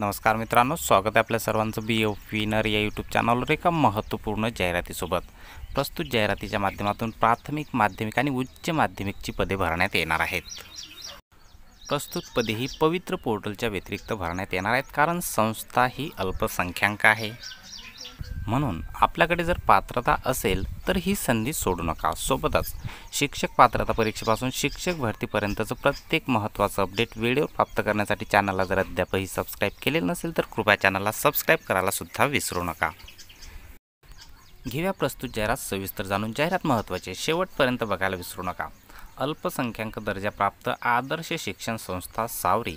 नमस्कार मित्रांनो स्वागत आहे आपल्या सर्वांचं बी ओ विनर या यूट्यूब चॅनलवर एका महत्त्वपूर्ण जाहिरातीसोबत प्रस्तुत जाहिरातीच्या माध्यमातून प्राथमिक माध्यमिक आणि उच्च माध्यमिकची पदे भरण्यात येणार आहेत प्रस्तुत पदे ही पवित्र पोर्टलच्या व्यतिरिक्त भरण्यात येणार आहेत कारण संस्था ही अल्पसंख्याक आहे म्हणून आपल्याकडे जर पात्रता असेल तर ही संधी सोडू नका सोबतच शिक्षक पात्रता परीक्षेपासून शिक्षक भरतीपर्यंतचं प्रत्येक महत्त्वाचं अपडेट व्हिडिओ प्राप्त करण्यासाठी चॅनलला जर अद्यापही सबस्क्राईब केले नसेल तर कृपया चॅनलला सबस्क्राईब करायलासुद्धा विसरू नका घेऊया प्रस्तुत जाहिरात सविस्तर जाणून जाहिरात महत्त्वाचे शेवटपर्यंत बघायला विसरू नका अल्पसंख्याक दर्जा प्राप्त आदर्श शिक्षण संस्था सावरी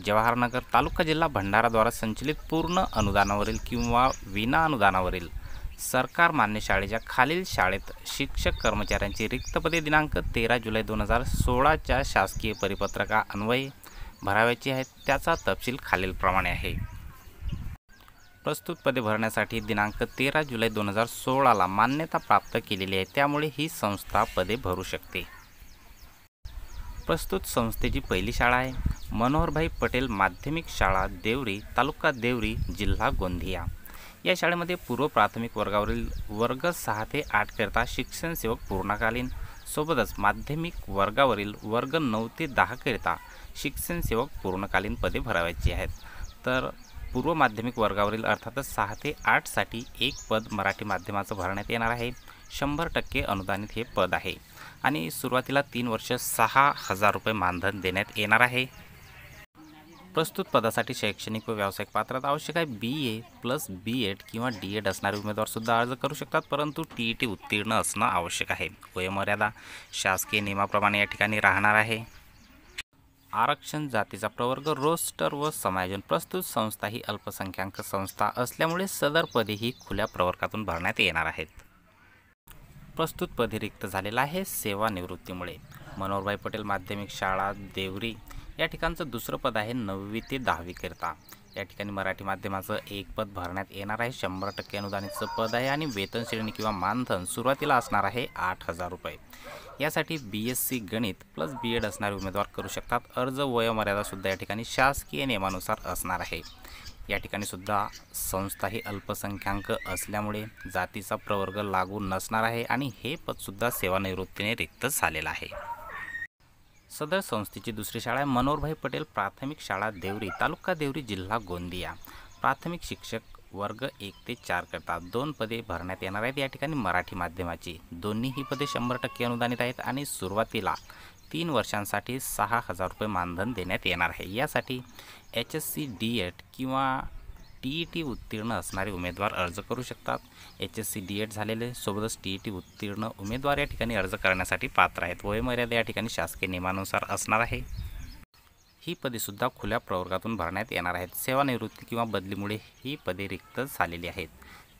जवाहरनगर तालुका जिल्हा भंडाराद्वारा संचलित पूर्ण अनुदानावरील किंवा विना अनुदानावरील सरकार मान्य शाळेच्या खालील शाळेत शिक्षक कर्मचाऱ्यांची रिक्तपदे दिनांक तेरा जुलै दोन हजार सोळाच्या शासकीय परिपत्रका अन्वये भराव्याची आहेत त्याचा तपशील खालीलप्रमाणे आहे प्रस्तुत पदे भरण्यासाठी दिनांक तेरा जुलै दोन हजार सोळाला मान्यता प्राप्त केलेली आहे त्यामुळे ही संस्था पदे भरू शकते प्रस्तुत संस्थेची पहिली शाळा आहे मनोहरभाई पटेल माध्यमिक शाळा देवरी तालुका देवरी जिल्हा गोंदिया या शाळेमध्ये पूर्व प्राथमिक वर्गावरील वर्ग सहा ते आठकरिता शिक्षणसेवक पूर्णकालीन सोबतच माध्यमिक वर्गावरील वर्ग नऊ ते दहाकरिता शिक्षणसेवक पूर्णकालीन पदे भरावायची आहेत तर पूर्व माध्यमिक वर्गावरील अर्थातच सहा ते आठसाठी एक पद मराठी माध्यमाचं भरण्यात येणार आहे शंभर टक्के अनुदानित हे पद आहे आणि सुरुवातीला तीन वर्ष सहा हजार रुपये मानधन देण्यात येणार आहे प्रस्तुत पदासाठी शैक्षणिक व व्यावसायिक पात्रात आवश्यक आहे B A plus B Ed किंवा डी एड असणारे उमेदवारसुद्धा अर्ज करू शकतात परंतु टी ई टी उत्तीर्ण असणं आवश्यक आहे वयमर्यादा शासकीय नियमाप्रमाणे या ठिकाणी राहणार आहे आरक्षण जातीचा प्रवर्ग रोस्टर व समायोजन प्रस्तुत संस्था ही अल्पसंख्याक संस्था असल्यामुळे सदर पदे ही खुल्या प्रवर्गातून भरण्यात येणार आहेत प्रस्तुत पदे रिक्त झालेला आहे सेवानिवृत्तीमुळे मनोहरभाई पटेल माध्यमिक शाळा देवरी या ठिकाणचं दुसरं पद आहे नववी ते दहावीकरिता या ठिकाणी मराठी माध्यमाचं एक पद भरण्यात येणार आहे शंभर टक्के अनुदानाचं पद आहे आणि वेतन श्रेणी किंवा मानधन सुरुवातीला असणार आहे आठ हजार रुपये यासाठी बी एस सी गणित प्लस बी एड असणारे उमेदवार करू शकतात अर्ज वयोमर्यादासुद्धा या ठिकाणी शासकीय नियमानुसार असणार आहे या ठिकाणी सुद्धा संस्था ही अल्पसंख्याक असल्यामुळे जातीचा प्रवर्ग लागू नसणार आहे आणि हे पदसुद्धा सेवानिवृत्तीने रिक्त झालेलं आहे सदर संस्थेची दुसरी शाळा आहे मनोहरभाई पटेल प्राथमिक शाळा देवरी तालुका देवरी जिल्हा गोंदिया प्राथमिक शिक्षक वर्ग एक ते चार करता दोन पदे भरण्यात येणार आहेत या ठिकाणी मराठी माध्यमाची दोन्ही ही पदे शंभर टक्के अनुदानित आहेत आणि सुरुवातीला तीन वर्षांसाठी सहा हजार रुपये मानधन देण्यात येणार आहे यासाठी H S C D Ed किंवा टी ई टी उत्तीर्ण असणारे उमेदवार अर्ज करू शकतात H S C D Ed झालेले सोबतच टी ई टी उत्तीर्ण उमेदवार या ठिकाणी अर्ज करण्यासाठी पात्र आहेत वयमर्यादा या ठिकाणी शासकीय नियमानुसार असणार आहे ही पदेसुद्धा खुल्या प्रवर्गातून भरण्यात येणार आहेत सेवानिवृत्ती किंवा बदलीमुळे ही पदे रिक्त झालेली आहेत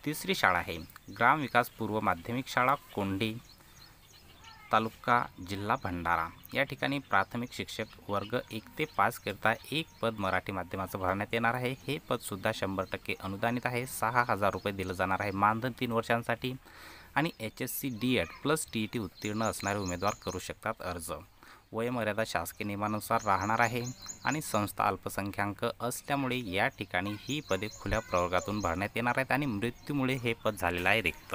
तिसरी शाळा आहे ग्रामविकास पूर्व माध्यमिक शाळा कोंडी तालुका जिल्हा भंडारा या ठिकाणी प्राथमिक शिक्षक वर्ग एक ते करता एक पद मराठी माध्यमाचं भरण्यात येणार आहे हे पदसुद्धा शंभर टक्के अनुदानित आहे सहा हजार रुपये दिलं जाणार आहे मानधन तीन वर्षांसाठी आणि H S C D Ed plus T E T उत्तीर्ण असणारे उमेदवार करू शकतात अर्ज वयमर्यादा शासकीय नियमानुसार राहणार आहे आणि संस्था अल्पसंख्याक असल्यामुळे या ठिकाणी ही पदे खुल्या प्रवर्गातून भरण्यात येणार आहेत आणि मृत्यूमुळे हे पद झालेलं आहे रिक्त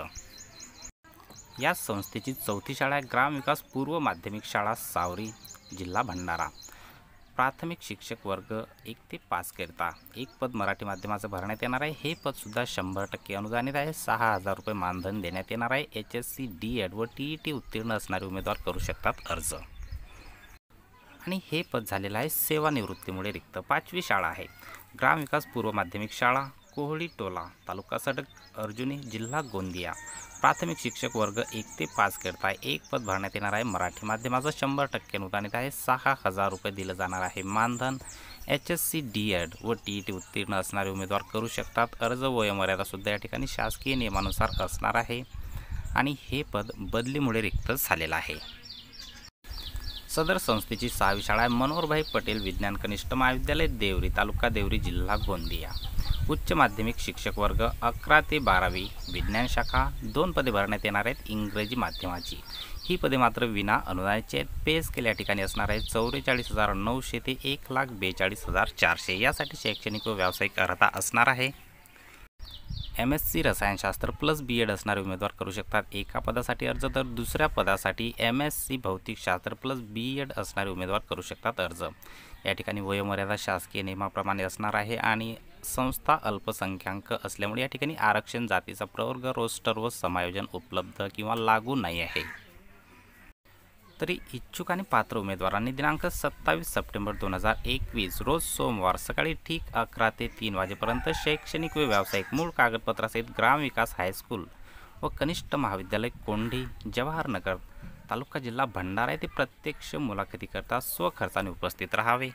या संस्थेची चौथी शाळा ग्राम विकास पूर्व माध्यमिक शाळा सावरी जिल्हा भंडारा प्राथमिक शिक्षक वर्ग एक ते करता एक पद मराठी माध्यमाचं भरण्यात येणार आहे हे पदसुद्धा शंभर टक्के अनुदानित आहे सहा हजार रुपये मानधन देण्यात येणार आहे H S C D Ed व टी ई टी उत्तीर्ण असणारे उमेदवार करू शकतात अर्ज आणि हे पद झालेलं आहे सेवानिवृत्तीमुळे रिक्त पाचवी शाळा आहे ग्रामविकास पूर्व माध्यमिक शाळा कोहळी टोला तालुका सडक अर्जुनी जिल्हा गोंदिया प्राथमिक शिक्षक वर्ग एक ते पाच करता एक पद भरण्यात येणार आहे मराठी माध्यमाचं शंभर टक्के अनुदानित आहे सहा हजार रुपये दिलं जाणार आहे मानधन H S C D Ed व टी ई टी उत्तीर्ण असणारे उमेदवार करू शकतात अर्ज सुद्धा या ठिकाणी शासकीय नियमानुसार असणार आहे आणि हे पद बदलीमुळे रिक्त झालेलं आहे सदर संस्थेची सहावी शाळा आहे मनोहरभाई पटेल विज्ञान कनिष्ठ महाविद्यालय देवरी तालुका देवरी जिल्हा गोंदिया उच्च माध्यमिक शिक्षक वर्ग अकरा ते बारावी विज्ञान शाखा दोन पदे भरण्यात येणार आहेत इंग्रजी माध्यमाची ही पदे मात्र विना अनुदानाचे आहेत पे स्केल या ठिकाणी असणार आहे चौवेचाळीस हजार नऊशे ते एक लाख बेचाळीस हजार चारशे यासाठी शैक्षणिक व व्यावसायिक अर्हता असणार आहे एम एस सी रसायनशास्त्र प्लस बी एड असणारे उमेदवार करू शकतात एका पदासाठी अर्ज तर दुसऱ्या पदासाठी एम एस सी भौतिकशास्त्र प्लस बी एड असणारे उमेदवार करू शकतात अर्ज या ठिकाणी वयोमर्यादा शासकीय नियमाप्रमाणे असणार आहे आणि संस्था अल्पसंख्याक असल्यामुळे या ठिकाणी आरक्षण जातीचा प्रवर्ग रोस्टर व समायोजन उपलब्ध किंवा लागू नाही आहे तरी इच्छुक आणि पात्र उमेदवारांनी दिनांक सत्तावीस सप्टेंबर दोन हजार एकवीस रोज सोमवार सकाळी ठीक अकरा ते तीन वाजेपर्यंत शैक्षणिक व व्यावसायिक मूळ कागदपत्रासहित ग्रामविकास हायस्कूल व कनिष्ठ महाविद्यालय कोंढी जवाहरनगर तालुका जिल्हा भंडारा येथे प्रत्यक्ष मुलाखतीकरता स्वखर्चाने उपस्थित राहावे